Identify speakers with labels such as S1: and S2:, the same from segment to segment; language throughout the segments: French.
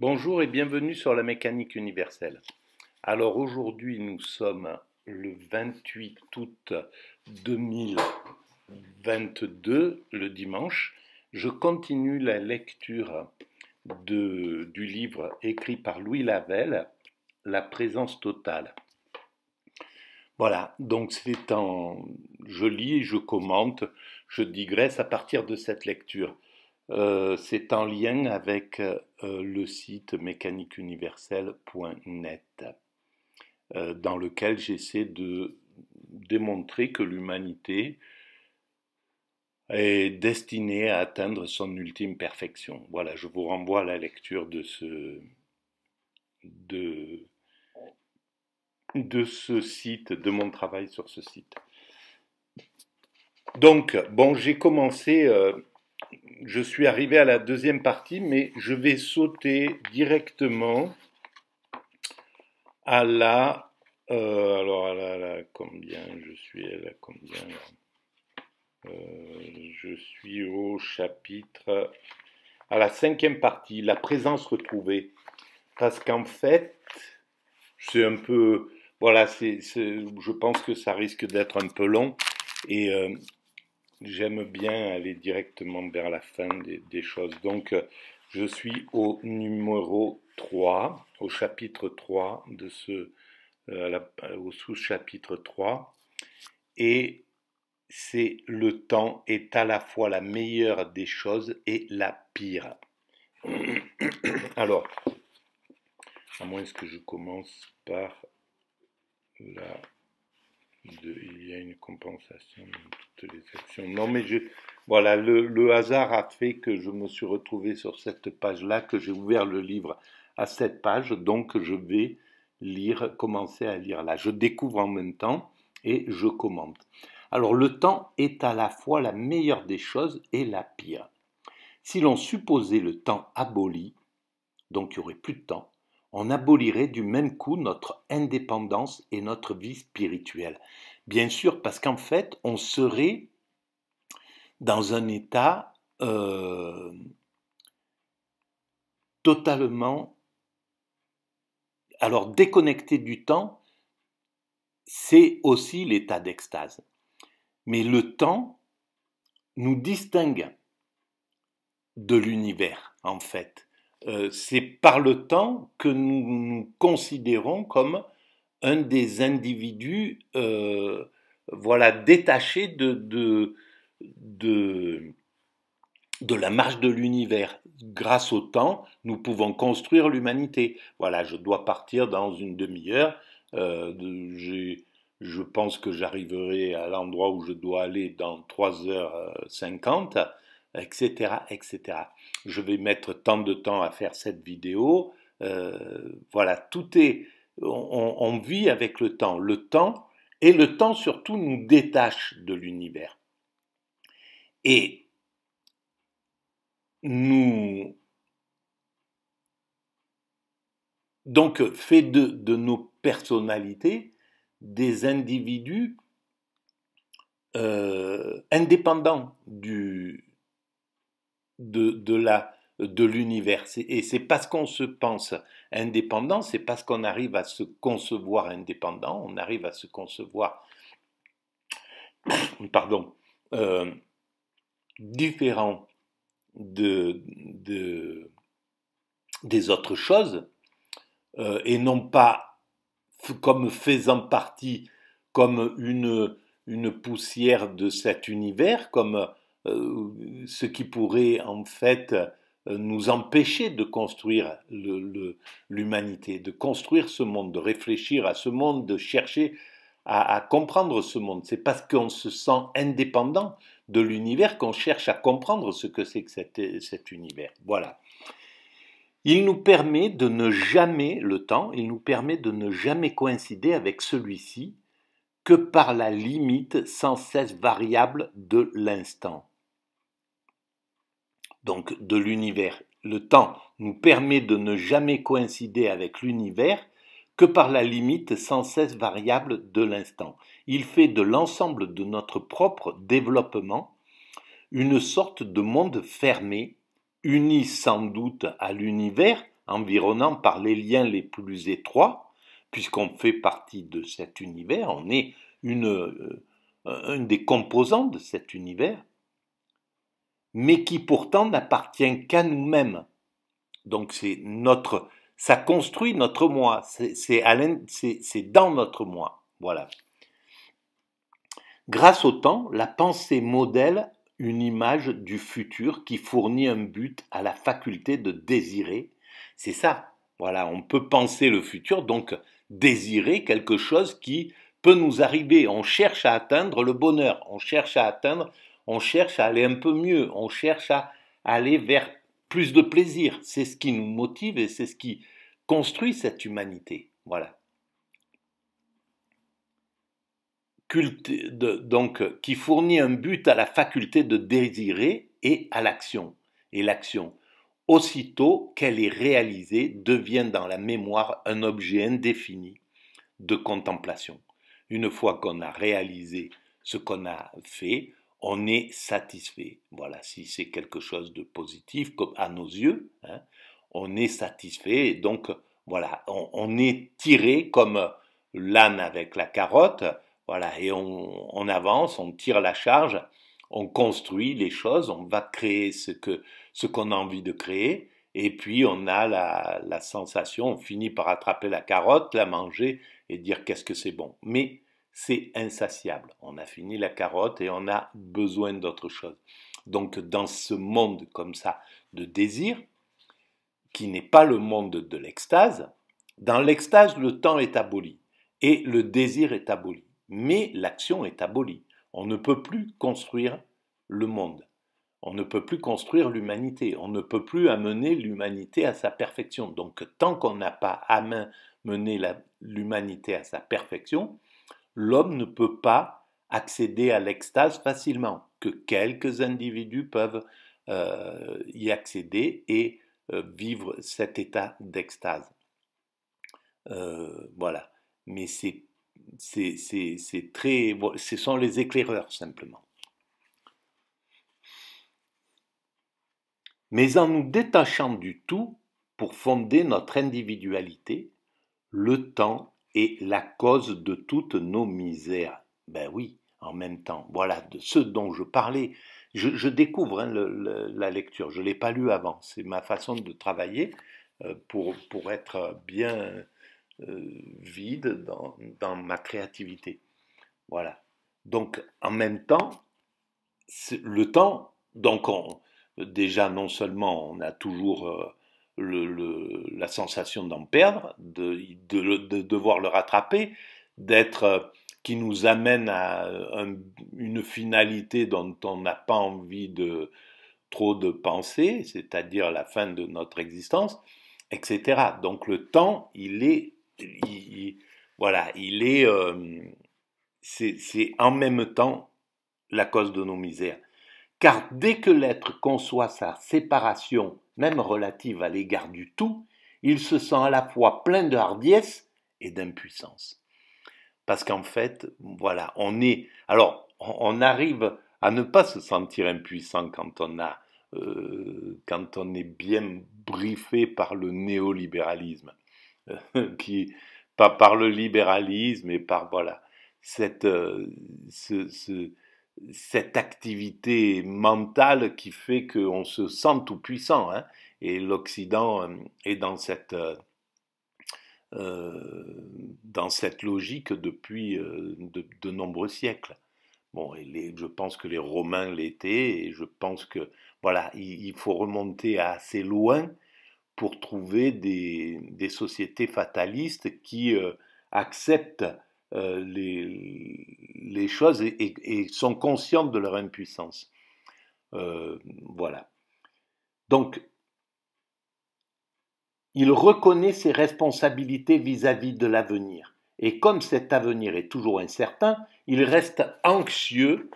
S1: Bonjour et bienvenue sur la mécanique universelle. Alors aujourd'hui nous sommes le 28 août 2022, le dimanche. Je continue la lecture de, du livre écrit par Louis Lavelle, La présence totale. Voilà, donc c'est en... Je lis et je commente, je digresse à partir de cette lecture. Euh, c'est en lien avec euh, euh, le site mécaniqueuniverselle.net euh, dans lequel j'essaie de démontrer que l'humanité est destinée à atteindre son ultime perfection. Voilà, je vous renvoie à la lecture de ce, de, ce site, de mon travail sur ce site. Donc, bon, j'ai commencé euh, je suis arrivé à la deuxième partie, mais je vais sauter directement à la... Euh, alors, à la, combien je suis à la combien euh, Je suis au chapitre... à la cinquième partie, la présence retrouvée. Parce qu'en fait, c'est un peu... Voilà, c'est, je pense que ça risque d'être un peu long. Et euh, j'aime bien aller directement vers la fin des, choses. Donc, je suis au numéro 3, au chapitre 3 de ce, euh, au sous-chapitre 3. Et c'est le temps est à la fois la meilleure des choses et la pire. Alors, à moins que je commence par la il y a une compensation toutes les actions. Non, mais voilà, le, hasard a fait que je me suis retrouvé sur cette page-là, que j'ai ouvert le livre à cette page, donc je vais lire, commencer à lire là. Je découvre en même temps et je commente. Alors le temps est à la fois la meilleure des choses et la pire. Si l'on supposait le temps aboli, donc il n'y aurait plus de temps, on abolirait du même coup notre indépendance et notre vie spirituelle. Bien sûr, parce qu'en fait, on serait dans un état euh, totalement... Alors, déconnecté du temps, c'est aussi l'état d'extase. Mais le temps nous distingue de l'univers, en fait. Euh, c'est par le temps que nous nous considérons comme un des individus euh, voilà, détachés de, de, de, de la marche de l'univers. Grâce au temps, nous pouvons construire l'humanité. Voilà, je dois partir dans une demi-heure. Euh, je pense que j'arriverai à l'endroit où je dois aller dans 3h50 etc., etc. Je vais mettre tant de temps à faire cette vidéo. Euh, voilà, tout est, on, vit avec le temps. Le temps, et le temps surtout nous détache de l'univers. Et nous... Donc, fait de, nos personnalités des individus euh, indépendants du, de, la de l'univers. Et c'est parce qu'on se pense indépendant, c'est parce qu'on arrive à se concevoir indépendant, on arrive à se concevoir, pardon, euh, différent de, de, des autres choses, euh, et non pas comme faisant partie, comme une, une poussière de cet univers, comme euh, ce qui pourrait en fait euh, nous empêcher de construire l'humanité, de construire ce monde, de réfléchir à ce monde, de chercher à, comprendre ce monde. C'est parce qu'on se sent indépendant de l'univers qu'on cherche à comprendre ce que c'est que cet, cet, univers. Voilà. Il nous permet de ne jamais, le temps, il nous permet de ne jamais coïncider avec celui-ci, que par la limite sans cesse variable de l'instant. Donc de l'univers. Le temps nous permet de ne jamais coïncider avec l'univers que par la limite sans cesse variable de l'instant. Il fait de l'ensemble de notre propre développement une sorte de monde fermé, uni sans doute à l'univers, environnant par les liens les plus étroits, puisqu'on fait partie de cet univers, on est une, euh, des composantes de cet univers, mais qui pourtant n'appartient qu'à nous-mêmes. Donc c'est notre, ça construit notre moi, c'est dans notre moi. Voilà. Grâce au temps, la pensée modèle une image du futur qui fournit un but à la faculté de désirer. C'est ça. Voilà, on peut penser le futur, donc désirer quelque chose qui peut nous arriver. On cherche à atteindre le bonheur, on cherche à atteindre, on cherche à aller un peu mieux, on cherche à aller vers plus de plaisir. C'est ce qui nous motive et c'est ce qui construit cette humanité. Voilà. donc, qui fournit un but à la faculté de désirer et à l'action. Et l'action aussitôt qu'elle est réalisée, devient dans la mémoire un objet indéfini de contemplation. Une fois qu'on a réalisé ce qu'on a fait, on est satisfait. Voilà, si c'est quelque chose de positif comme à nos yeux, hein, on est satisfait. Et donc, voilà, on, est tiré comme l'âne avec la carotte. Voilà, et on, avance, on tire la charge, on construit les choses, on va créer ce que ce qu'on a envie de créer, et puis on a la, sensation, on finit par attraper la carotte, la manger et dire qu'est-ce que c'est bon. Mais c'est insatiable. On a fini la carotte et on a besoin d'autre chose. Donc dans ce monde comme ça de désir, qui n'est pas le monde de l'extase, dans l'extase, le temps est aboli et le désir est aboli. Mais l'action est abolie. On ne peut plus construire le monde. On ne peut plus construire l'humanité, on ne peut plus amener l'humanité à sa perfection. Donc tant qu'on n'a pas amené l'humanité à sa perfection, l'homme ne peut pas accéder à l'extase facilement, que quelques individus peuvent euh, y accéder et euh, vivre cet état d'extase. Euh, voilà. Mais c'est, très... ce sont les éclaireurs simplement. mais en nous détachant du tout pour fonder notre individualité, le temps est la cause de toutes nos misères. Ben oui, en même temps, voilà de ce dont je parlais. Je, découvre hein, la lecture, je ne l'ai pas lu avant, c'est ma façon de travailler euh, pour, pour être bien euh, vide dans, ma créativité. Voilà. Donc en même temps, le temps, donc on, déjà non seulement on a toujours euh, la sensation d'en perdre, de, devoir le rattraper, d'être euh, qui nous amène à euh, une finalité dont on n'a pas envie de trop de penser, c'est-à-dire la fin de notre existence, etc. Donc le temps, il est, voilà, il est, c'est en même temps la cause de nos misères car dès que l'être conçoit sa séparation, même relative à l'égard du tout, il se sent à la fois plein de hardiesse et d'impuissance. Parce qu'en fait, voilà, on est... Alors, on arrive à ne pas se sentir impuissant quand on a... Euh, quand on est bien briefé par le néolibéralisme, euh, qui, par, par, le libéralisme mais par voilà, cette, euh, ce cette activité mentale qui fait qu'on se sent tout puissant. Hein. et l'Occident euh, est dans cette, euh, euh, dans cette logique depuis de, nombreux siècles. je pense que les Romains l'étaient, et je pense que, voilà, il, faut remonter assez loin pour trouver des, sociétés fatalistes qui acceptent euh, les, choses et, sont conscientes de leur impuissance. Euh, voilà. Donc, il reconnaît ses responsabilités vis-à-vis -vis de l'avenir. Et comme cet avenir est toujours incertain, il reste anxieux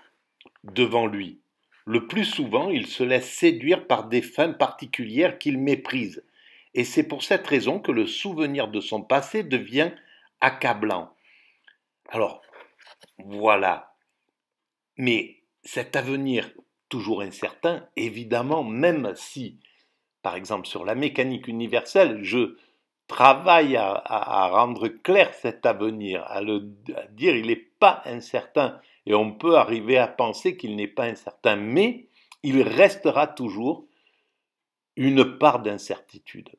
S1: devant lui. Le plus souvent, il se laisse séduire par des fins particulières qu'il méprise. Et c'est pour cette raison que le souvenir de son passé devient accablant. Alors, voilà. Mais cet avenir toujours incertain, évidemment, même si, par exemple, sur la mécanique universelle, je travaille à, rendre clair cet avenir, à le dire il n'est pas incertain, et on peut arriver à penser qu'il n'est pas incertain, mais il restera toujours une part d'incertitude.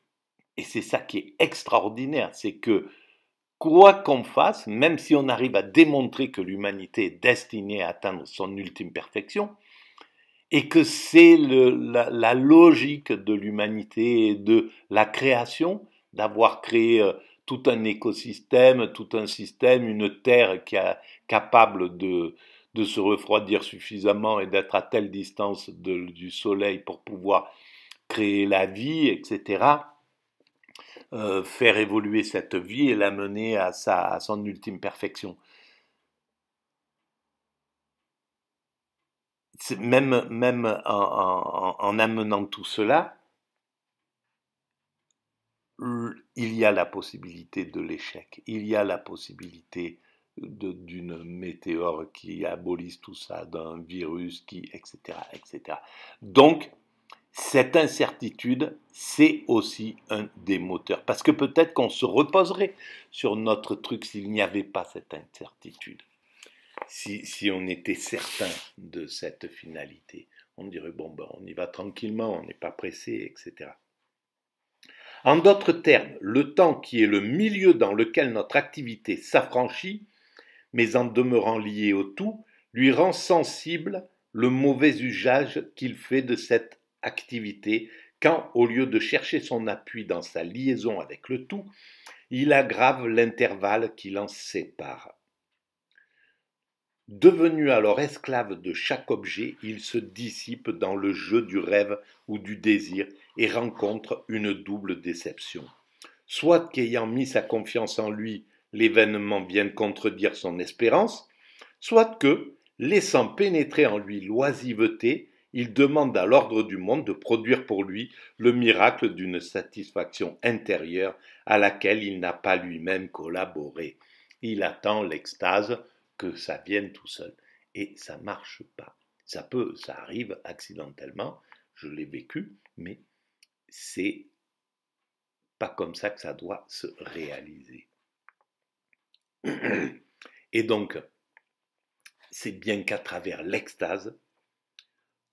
S1: Et c'est ça qui est extraordinaire, c'est que quoi qu'on fasse, même si on arrive à démontrer que l'humanité est destinée à atteindre son ultime perfection, et que c'est la, logique de l'humanité et de la création, d'avoir créé euh, tout un écosystème, tout un système, une terre qui est capable de, se refroidir suffisamment et d'être à telle distance du soleil pour pouvoir créer la vie, etc. Euh, faire évoluer cette vie et l'amener à, sa, à son ultime perfection. même, même en, amenant tout cela, il y a la possibilité de l'échec, il y a la possibilité d'une météore qui abolisse tout ça, d'un virus qui, etc., etc. Donc, cette incertitude, c'est aussi un des moteurs. Parce que peut-être qu'on se reposerait sur notre truc s'il n'y avait pas cette incertitude. Si, on était certain de cette finalité, on dirait, bon, ben, on y va tranquillement, on n'est pas pressé, etc. En d'autres termes, le temps qui est le milieu dans lequel notre activité s'affranchit, mais en demeurant lié au tout, lui rend sensible le mauvais usage qu'il fait de cette activité quand, au lieu de chercher son appui dans sa liaison avec le tout, il aggrave l'intervalle qui l'en sépare. Devenu alors esclave de chaque objet, il se dissipe dans le jeu du rêve ou du désir et rencontre une double déception. Soit qu'ayant mis sa confiance en lui, l'événement vienne contredire son espérance, soit que, laissant pénétrer en lui l'oisiveté, il demande à l'ordre du monde de produire pour lui le miracle d'une satisfaction intérieure à laquelle il n'a pas lui-même collaboré. Il attend l'extase que ça vienne tout seul. Et ça marche pas. Ça peut, ça arrive accidentellement, je l'ai vécu, mais c'est pas comme ça que ça doit se réaliser. Et donc, c'est bien qu'à travers l'extase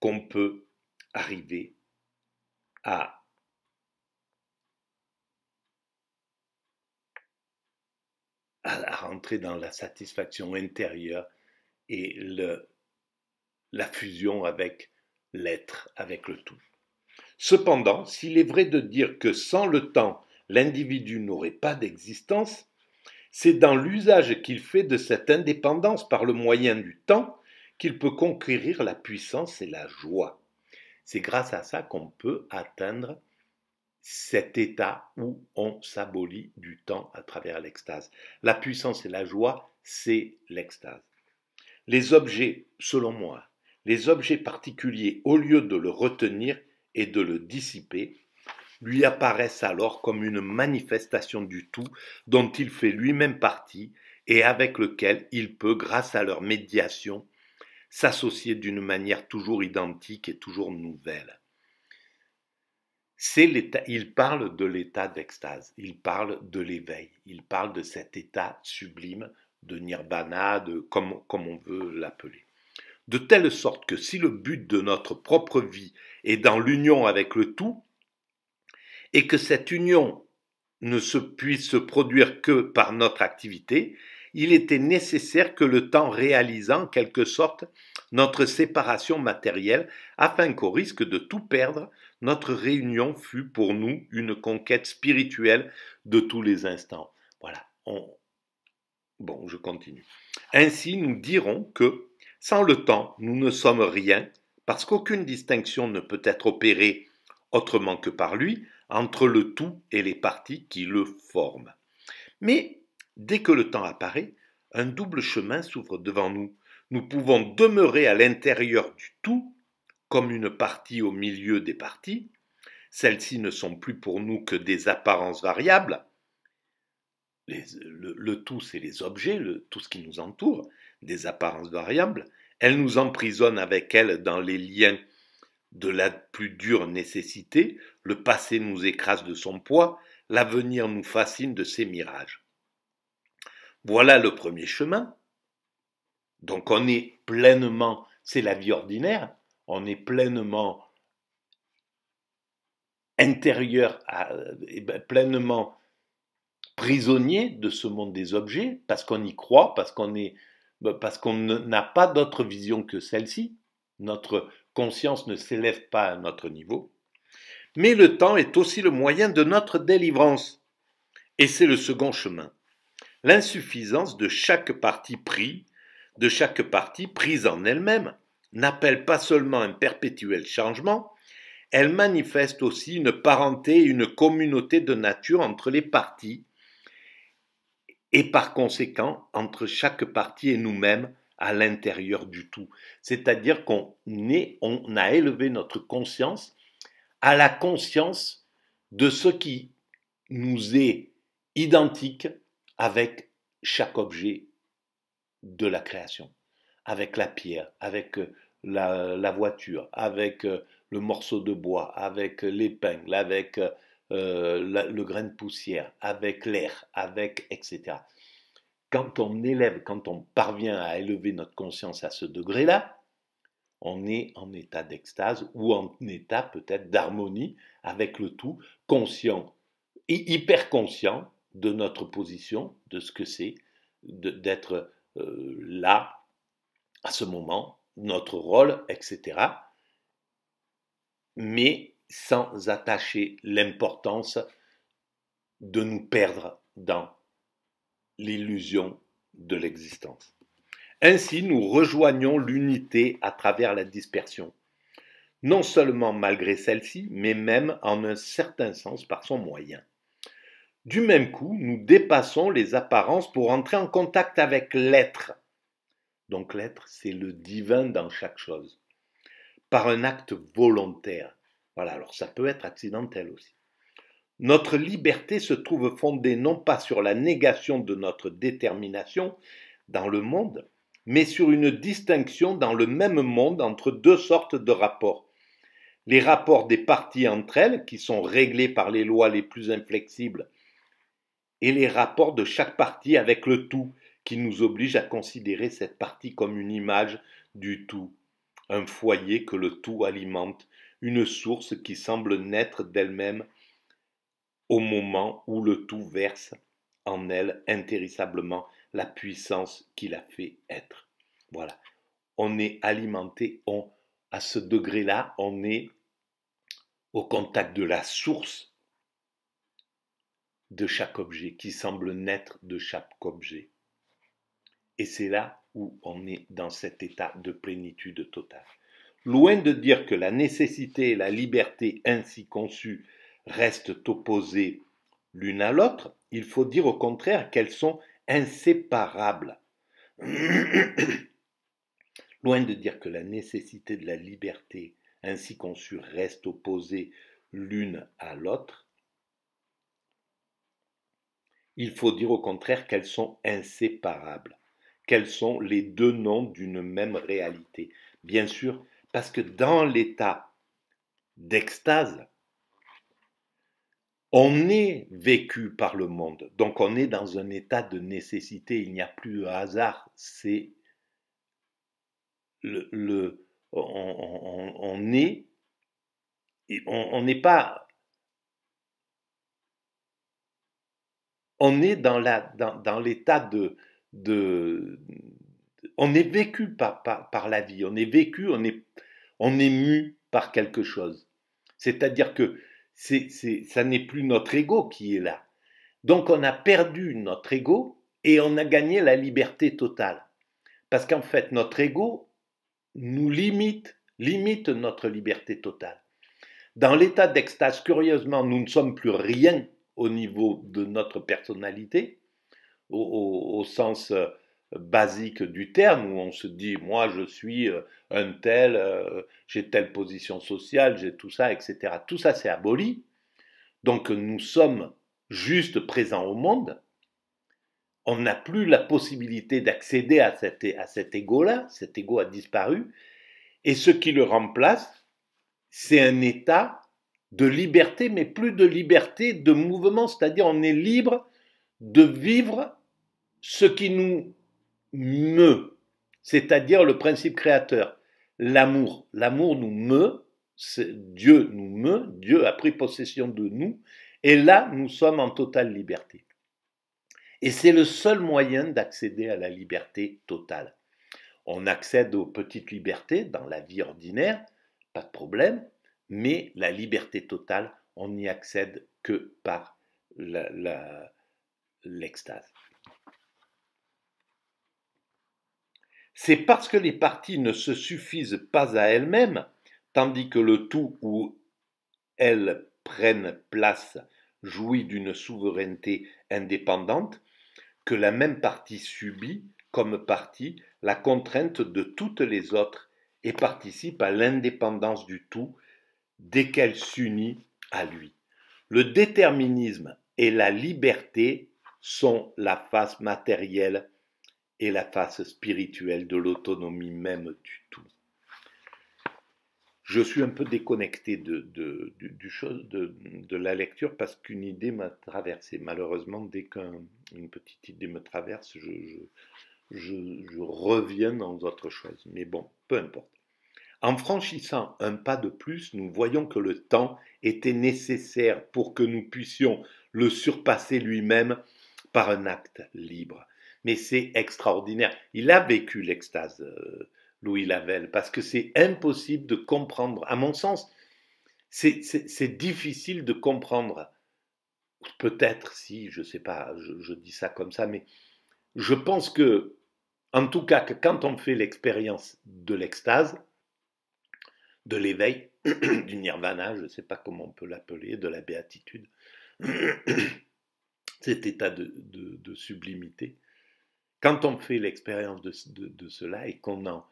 S1: qu'on peut arriver à à, rentrer dans la satisfaction intérieure et le, la fusion avec l'être, avec le tout. Cependant, s'il est vrai de dire que sans le temps, l'individu n'aurait pas d'existence, c'est dans l'usage qu'il fait de cette indépendance par le moyen du temps qu'il peut conquérir la puissance et la joie. C'est grâce à ça qu'on peut atteindre cet état où on s'abolit du temps à travers l'extase. La puissance et la joie, c'est l'extase. Les objets, selon moi, les objets particuliers, au lieu de le retenir et de le dissiper, lui apparaissent alors comme une manifestation du tout dont il fait lui-même partie et avec lequel il peut, grâce à leur médiation, s'associer d'une manière toujours identique et toujours nouvelle. C'est il parle de l'état d'extase, il parle de l'éveil, il parle de cet état sublime de nirvana, de, comme, comme on veut l'appeler. De telle sorte que si le but de notre propre vie est dans l'union avec le tout, et que cette union ne se puisse se produire que par notre activité, il était nécessaire que le temps réalisant en quelque sorte notre séparation matérielle, afin qu'au risque de tout perdre, notre réunion fût pour nous une conquête spirituelle de tous les instants. Voilà. Bon, je continue. Ainsi, nous dirons que, sans le temps, nous ne sommes rien, parce qu'aucune distinction ne peut être opérée autrement que par lui entre le tout et les parties qui le forment. Mais Dès que le temps apparaît, un double chemin s'ouvre devant nous. Nous pouvons demeurer à l'intérieur du tout, comme une partie au milieu des parties. Celles-ci ne sont plus pour nous que des apparences variables. le, tout, c'est les objets, tout ce qui nous entoure, des apparences variables. Elles nous emprisonnent avec elles dans les liens de la plus dure nécessité. Le passé nous écrase de son poids. L'avenir nous fascine de ses mirages. Voilà le premier chemin. Donc on est pleinement, c'est la vie ordinaire, on est pleinement intérieur, euh, eh ben, pleinement prisonnier de ce monde des objets, parce qu'on y croit, parce qu'on est, ben, parce qu'on n'a pas d'autre vision que celle-ci. Notre conscience ne s'élève pas à notre niveau. Mais le temps est aussi le moyen de notre délivrance. Et c'est le second chemin. L'insuffisance de chaque partie pris, de chaque partie prise en elle-même, n'appelle pas seulement un perpétuel changement, elle manifeste aussi une parenté et une communauté de nature entre les parties et par conséquent entre chaque partie et nous-mêmes à l'intérieur du tout. C'est-à-dire qu'on on a élevé notre conscience à la conscience de ce qui nous est identique avec chaque objet de la création, avec la pierre, avec euh, la, voiture, avec euh, le morceau de bois, avec euh, l'épingle, avec le grain de poussière, avec l'air, avec etc. Quand on élève, quand on parvient à élever notre conscience à ce degré-là, on est en état d'extase ou en état peut-être d'harmonie avec le tout, conscient et hyper conscient de notre position, de ce que c'est d'être euh, là, à ce moment, notre rôle, etc. Mais sans attacher l'importance de nous perdre dans l'illusion de l'existence. Ainsi, nous rejoignons l'unité à travers la dispersion, non seulement malgré celle-ci, mais même en un certain sens par son moyen. Du même coup, nous dépassons les apparences pour entrer en contact avec l'être. Donc l'être, c'est le divin dans chaque chose, par un acte volontaire. Voilà, alors ça peut être accidentel aussi. Notre liberté se trouve fondée non pas sur la négation de notre détermination dans le monde, mais sur une distinction dans le même monde entre deux sortes de rapports. Les rapports des parties entre elles, qui sont réglés par les lois les plus inflexibles et les rapports de chaque partie avec le tout, qui nous oblige à considérer cette partie comme une image du tout, un foyer que le tout alimente, une source qui semble naître d'elle-même au moment où le tout verse en elle intérissablement la puissance qui la fait être. Voilà. On est alimenté, on, à ce degré-là, on est au contact de la source de chaque objet, qui semble naître de chaque objet. Et c'est là où on est dans cet état de plénitude totale. Loin de dire que la nécessité et la liberté ainsi conçues restent opposées l'une à l'autre, il faut dire au contraire qu'elles sont inséparables. Loin de dire que la nécessité de la liberté ainsi conçue reste opposée l'une à l'autre, il faut dire au contraire qu'elles sont inséparables, qu'elles sont les deux noms d'une même réalité. Bien sûr, parce que dans l'état d'extase, on est vécu par le monde, donc on est dans un état de nécessité, il n'y a plus de hasard, c'est le, on, on, on n'est pas on est dans l'état de, On est vécu par, la vie, on est vécu, on est, on mu par quelque chose. C'est-à-dire que c'est, ça n'est plus notre ego qui est là. Donc on a perdu notre ego et on a gagné la liberté totale. Parce qu'en fait, notre ego nous limite, limite notre liberté totale. Dans l'état d'extase, curieusement, nous ne sommes plus rien au niveau de notre personnalité, au, sens euh, basique du terme, où on se dit moi je suis euh, un tel, euh, j'ai telle position sociale, j'ai tout ça, etc. Tout ça c'est aboli. Donc nous sommes juste présents au monde. On n'a plus la possibilité d'accéder à, à cet égo là cet égo a disparu. Et ce qui le remplace, c'est un état de liberté, mais plus de liberté de mouvement, c'est-à-dire on est libre de vivre ce qui nous meut, c'est-à-dire le principe créateur, l'amour. L'amour nous meut, Dieu nous meut, Dieu a pris possession de nous, et là nous sommes en totale liberté. Et c'est le seul moyen d'accéder à la liberté totale. On accède aux petites libertés dans la vie ordinaire, pas de problème, mais la liberté totale, on n'y accède que par l'extase. C'est parce que les parties ne se suffisent pas à elles-mêmes, tandis que le tout où elles prennent place jouit d'une souveraineté indépendante, que la même partie subit, comme partie, la contrainte de toutes les autres et participe à l'indépendance du tout dès qu'elle s'unit à lui. Le déterminisme et la liberté sont la face matérielle et la face spirituelle de l'autonomie même du tout. Je suis un peu déconnecté de, du chose, de la lecture parce qu'une idée m'a traversé. Malheureusement, dès qu'une petite idée me traverse, je, je, reviens dans autre chose. Mais bon, peu importe. En franchissant un pas de plus, nous voyons que le temps était nécessaire pour que nous puissions le surpasser lui-même par un acte libre. Mais c'est extraordinaire. Il a vécu l'extase, euh, Louis Lavelle, parce que c'est impossible de comprendre. À mon sens, c'est difficile de comprendre. Peut-être si, je ne sais pas, je, je dis ça comme ça, mais je pense que, en tout cas, que quand on fait l'expérience de l'extase, de l'éveil, du nirvana, je ne sais pas comment on peut l'appeler, de la béatitude, cet état de, sublimité. Quand on fait l'expérience de, cela et qu'on en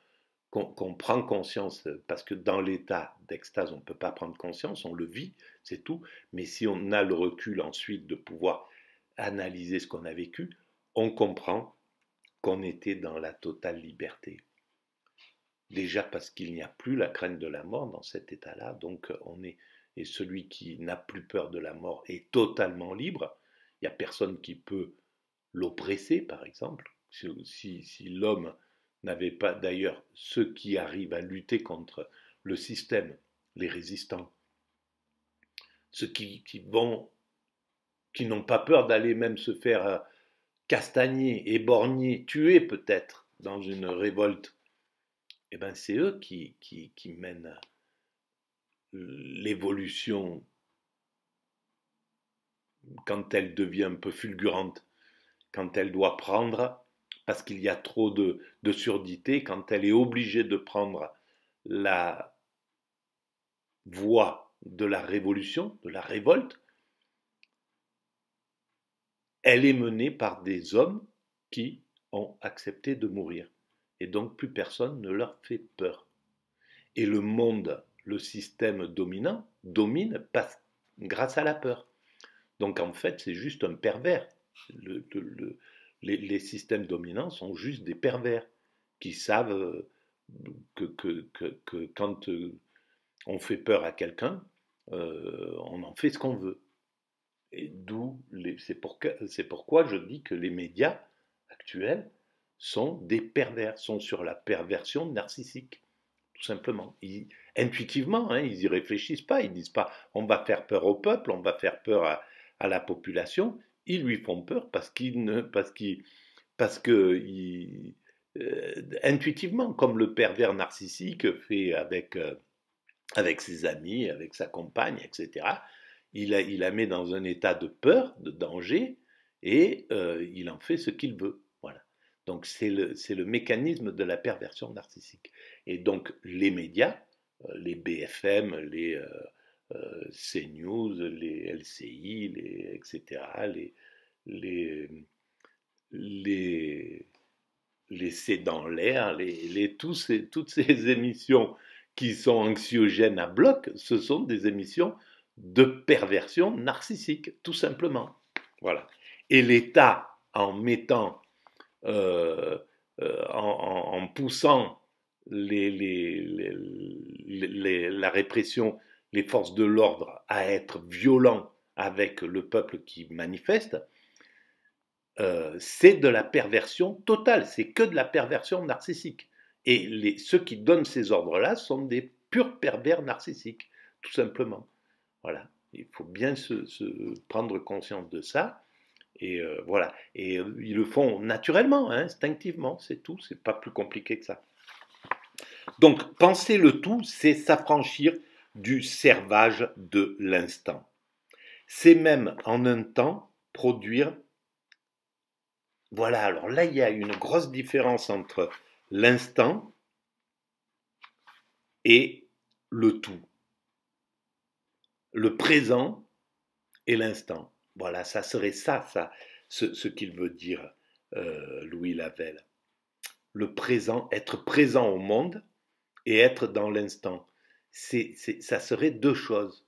S1: qu'on prend conscience, parce que dans l'état d'extase, on ne peut pas prendre conscience, on le vit, c'est tout, mais si on a le recul ensuite de pouvoir analyser ce qu'on a vécu, on comprend qu'on était dans la totale liberté, Déjà parce qu'il n'y a plus la crainte de la mort dans cet état-là, donc euh, on est et celui qui n'a plus peur de la mort est totalement libre. Il n'y a personne qui peut l'oppresser, par exemple. Si, l'homme n'avait pas, d'ailleurs, ceux qui arrivent à lutter contre le système, les résistants, ceux qui, qui vont, qui n'ont pas peur d'aller même se faire euh, castagner, éborgner, tuer peut-être dans une révolte, eh ben c'est eux qui, mènent euh, l'évolution quand elle devient un peu fulgurante, quand elle doit prendre, parce qu'il y a trop de, de, surdité, quand elle est obligée de prendre la voie de la révolution, de la révolte, elle est menée par des hommes qui ont accepté de mourir et donc plus personne ne leur fait peur. Et le monde, le système dominant, domine grâce à la peur. Donc en fait, c'est juste un pervers. les, systèmes dominants sont juste des pervers qui savent euh, que, quand euh, on fait peur à quelqu'un, euh, on en fait ce qu'on veut. Et d'où, c'est pour, pourquoi je dis que les médias actuels sont des pervers, sont sur la perversion narcissique, tout simplement. intuitivement, hein, ils n'y réfléchissent pas, ils disent pas on va faire peur au peuple, on va faire peur à, la population, ils lui font peur parce qu'ils ne parce parce que euh, intuitivement, comme le pervers narcissique fait avec, euh, avec ses amis, avec sa compagne, etc., il, il la met dans un état de peur, de danger, et euh, il en fait ce qu'il veut. Donc c'est le, le, mécanisme de la perversion narcissique. Et donc les médias, euh, les BFM, les euh, euh, CNews, les LCI, les, etc., les, les, les, les C dans l'air, les, tous ces, toutes ces émissions qui sont anxiogènes à bloc, ce sont des émissions de perversion narcissique, tout simplement. Voilà. Et l'État, en mettant euh, euh, en, poussant la répression, les forces de l'ordre à être violents avec le peuple qui manifeste, euh, c'est de la perversion totale, c'est que de la perversion narcissique. Et ceux qui donnent ces ordres-là sont des purs pervers narcissiques, tout simplement. Voilà, il faut bien se prendre conscience de ça. Et euh, voilà. Et euh, ils le font naturellement, hein, instinctivement, c'est tout, c'est pas plus compliqué que ça. Donc, penser le tout, c'est s'affranchir du servage de l'instant. C'est même en un temps produire. Voilà, alors là, il y a une grosse différence entre l'instant et le tout. Le présent et l'instant. Voilà, ça serait ça, ça, ce, qu'il veut dire euh, Louis Lavelle. Le présent, être présent au monde et être dans l'instant. C'est, ça serait deux choses.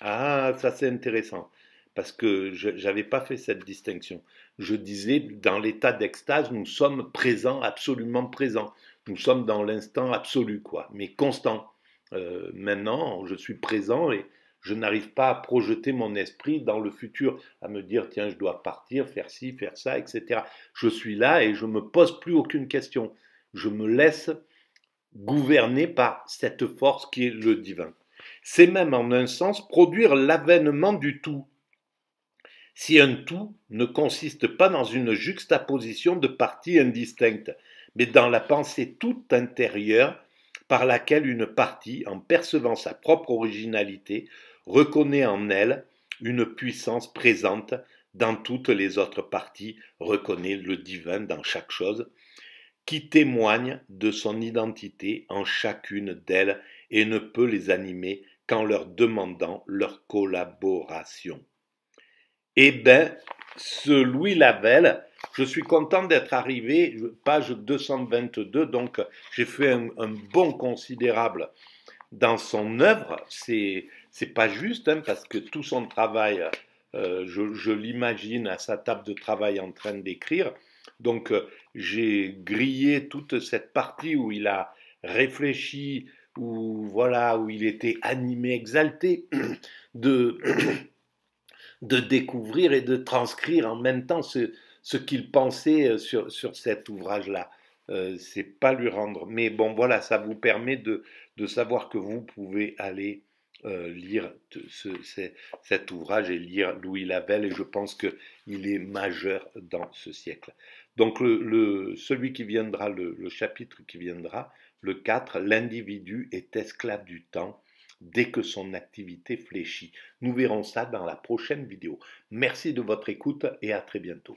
S1: Ah, ça c'est intéressant, parce que je n'avais pas fait cette distinction. Je disais, dans l'état d'extase, nous sommes présents, absolument présents. Nous sommes dans l'instant absolu, quoi, mais constant. Euh, maintenant, je suis présent et, je n'arrive pas à projeter mon esprit dans le futur, à me dire tiens, je dois partir, faire ci, faire ça, etc. Je suis là et je ne me pose plus aucune question. Je me laisse gouverner par cette force qui est le divin. C'est même en un sens produire l'avènement du tout. Si un tout ne consiste pas dans une juxtaposition de parties indistinctes, mais dans la pensée toute intérieure par laquelle une partie, en percevant sa propre originalité, reconnaît en elle une puissance présente dans toutes les autres parties, reconnaît le divin dans chaque chose, qui témoigne de son identité en chacune d'elles et ne peut les animer qu'en leur demandant leur collaboration. Eh bien, ce Louis Lavelle, je suis content d'être arrivé, page 222, donc j'ai fait un bon considérable dans son œuvre, c'est c'est pas juste hein, parce que tout son travail, euh, je, l'imagine à sa table de travail en train d'écrire. Donc euh, j'ai grillé toute cette partie où il a réfléchi, où voilà, où il était animé, exalté de de découvrir et de transcrire en même temps ce, ce qu'il pensait euh, sur, sur cet ouvrage-là. Euh, c'est pas lui rendre. Mais bon, voilà, ça vous permet de, savoir que vous pouvez aller euh, lire cet ouvrage et lire Louis Lavelle, et je pense qu'il est majeur dans ce siècle. Donc, celui qui viendra, le, le chapitre qui viendra, le 4, l'individu est esclave du temps dès que son activité fléchit. Nous verrons ça dans la prochaine vidéo. Merci de votre écoute et à très bientôt.